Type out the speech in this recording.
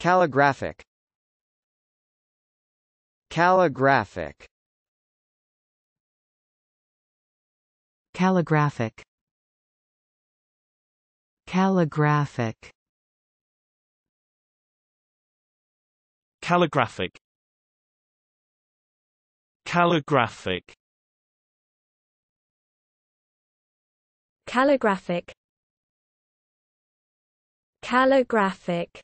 Calligraphic Calligraphic Calligraphic Calligraphic Calligraphic Calligraphic Calligraphic Calligraphic